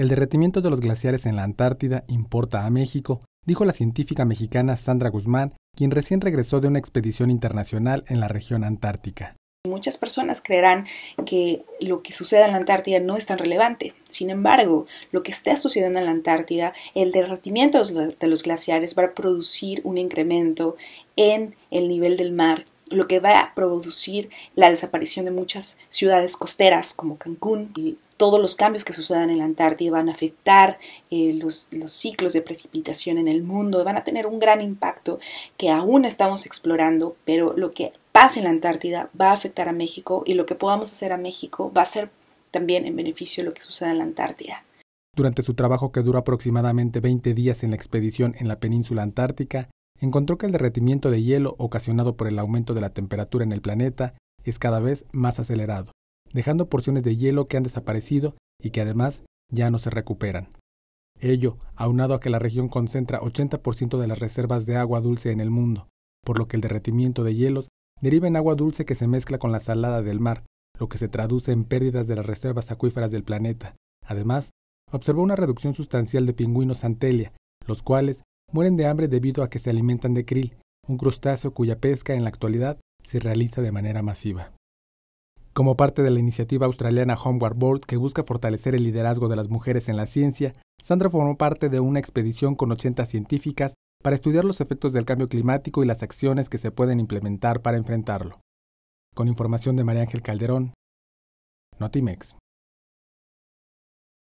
El derretimiento de los glaciares en la Antártida importa a México, dijo la científica mexicana Sandra Guzmán, quien recién regresó de una expedición internacional en la región antártica. Muchas personas creerán que lo que sucede en la Antártida no es tan relevante. Sin embargo, lo que está sucediendo en la Antártida, el derretimiento de los glaciares va a producir un incremento en el nivel del mar lo que va a producir la desaparición de muchas ciudades costeras como Cancún. Y todos los cambios que sucedan en la Antártida van a afectar eh, los, los, ciclos de precipitación en el mundo, van a tener un gran impacto que aún estamos explorando, pero lo que pase en la Antártida va a afectar a México y lo que podamos hacer a México va a ser también en beneficio de lo que suceda en la Antártida. Durante su trabajo que duró aproximadamente 20 días en la expedición en la península antártica, encontró que el derretimiento de hielo ocasionado por el aumento de la temperatura en el planeta es cada vez más acelerado, dejando porciones de hielo que han desaparecido y que además ya no se recuperan. Ello, aunado a que la región concentra 80% de las reservas de agua dulce en el mundo, por lo que el derretimiento de hielos deriva en agua dulce que se mezcla con la salada del mar, lo que se traduce en pérdidas de las reservas acuíferas del planeta. Además, observó una reducción sustancial de pingüinos Antelia, los cuales mueren de hambre debido a que se alimentan de krill, un crustáceo cuya pesca en la actualidad se realiza de manera masiva. Como parte de la iniciativa australiana Homeward Board que busca fortalecer el liderazgo de las mujeres en la ciencia, Sandra formó parte de una expedición con 80 científicas para estudiar los efectos del cambio climático y las acciones que se pueden implementar para enfrentarlo. Con información de María Ángel Calderón, Notimex.